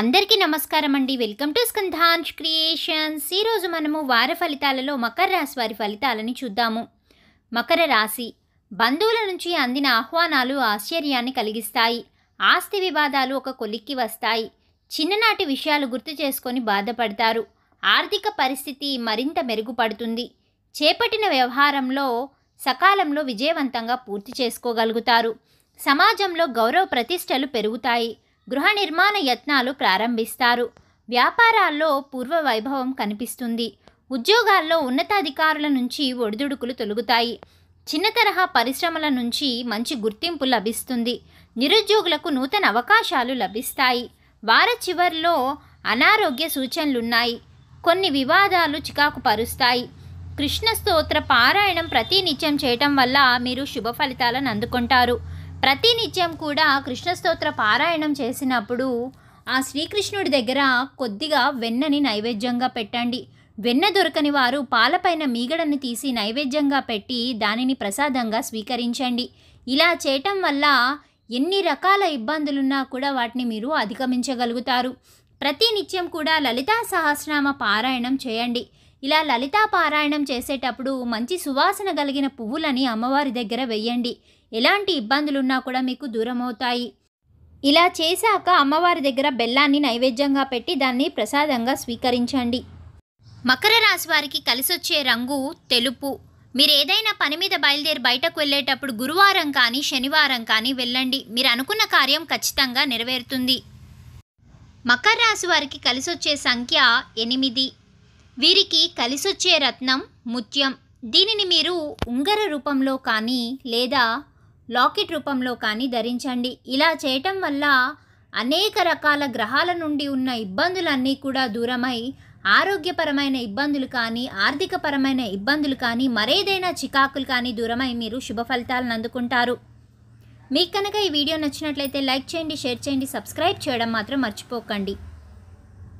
అందరికీ నమస్కారం అండి వెల్కమ్ టు స్కంధాంష్ క్రియేషన్స్ ఈరోజు మనము వార ఫలితాలలో మకర రాశి వారి ఫలితాలని చూద్దాము మకర రాశి బంధువుల నుంచి అందిన ఆహ్వానాలు ఆశ్చర్యాన్ని కలిగిస్తాయి ఆస్తి వివాదాలు ఒక కొలిక్కి వస్తాయి చిన్ననాటి విషయాలు గుర్తు చేసుకొని బాధపడతారు ఆర్థిక పరిస్థితి మరింత మెరుగుపడుతుంది చేపట్టిన వ్యవహారంలో సకాలంలో విజయవంతంగా పూర్తి చేసుకోగలుగుతారు సమాజంలో గౌరవ ప్రతిష్టలు పెరుగుతాయి గృహ నిర్మాణ యత్నాలు ప్రారంభిస్తారు వ్యాపారాల్లో పూర్వ వైభవం కనిపిస్తుంది ఉద్యోగాల్లో ఉన్నతాధికారుల నుంచి ఒడిదుడుకులు తొలుగుతాయి చిన్న తరహా పరిశ్రమల నుంచి మంచి గుర్తింపు లభిస్తుంది నిరుద్యోగులకు నూతన అవకాశాలు లభిస్తాయి వార చివరిలో అనారోగ్య సూచనలున్నాయి కొన్ని వివాదాలు చికాకు పరుస్తాయి కృష్ణ స్తోత్ర పారాయణం ప్రతినిత్యం చేయటం వల్ల మీరు శుభ ఫలితాలను అందుకుంటారు ప్రతి నిత్యం కూడా కృష్ణస్తోత్ర పారాయణం చేసినప్పుడు ఆ శ్రీకృష్ణుడి దగ్గర కొద్దిగా వెన్నని నైవేద్యంగా పెట్టండి వెన్న దొరకని వారు పాలపైన మీగడను తీసి నైవేద్యంగా పెట్టి దానిని ప్రసాదంగా స్వీకరించండి ఇలా చేయటం వల్ల ఎన్ని రకాల ఇబ్బందులున్నా కూడా వాటిని మీరు అధిగమించగలుగుతారు ప్రతి నిత్యం కూడా లలితా సహస్రనామ పారాయణం చేయండి ఇలా లలితా పారాయణం చేసేటప్పుడు మంచి సువాసన కలిగిన పువ్వులని అమ్మవారి దగ్గర వెయ్యండి ఎలాంటి ఇబ్బందులున్నా కూడా మీకు దూరమవుతాయి ఇలా చేశాక అమ్మవారి దగ్గర బెల్లాన్ని నైవేద్యంగా పెట్టి దాన్ని ప్రసాదంగా స్వీకరించండి మకర రాశి వారికి కలిసొచ్చే రంగు తెలుపు మీరు ఏదైనా పని మీద బయలుదేరి బయటకు వెళ్ళేటప్పుడు గురువారం కానీ శనివారం కానీ వెళ్ళండి మీరు అనుకున్న కార్యం ఖచ్చితంగా నెరవేరుతుంది మకర రాశి వారికి కలిసొచ్చే సంఖ్య ఎనిమిది వీరికి కలిసొచ్చే రత్నం ముత్యం దీనిని మీరు ఉంగర రూపంలో కానీ లేదా లాకెట్ రూపంలో కానీ ధరించండి ఇలా చేయటం వల్ల అనేక రకాల గ్రహాల నుండి ఉన్న ఇబ్బందులన్నీ కూడా దూరమై ఆరోగ్యపరమైన ఇబ్బందులు కానీ ఆర్థికపరమైన ఇబ్బందులు కానీ మరేదైనా చికాకులు కానీ దూరమై మీరు శుభ ఫలితాలను అందుకుంటారు మీకు కనుక ఈ వీడియో నచ్చినట్లయితే లైక్ చేయండి షేర్ చేయండి సబ్స్క్రైబ్ చేయడం మాత్రం మర్చిపోకండి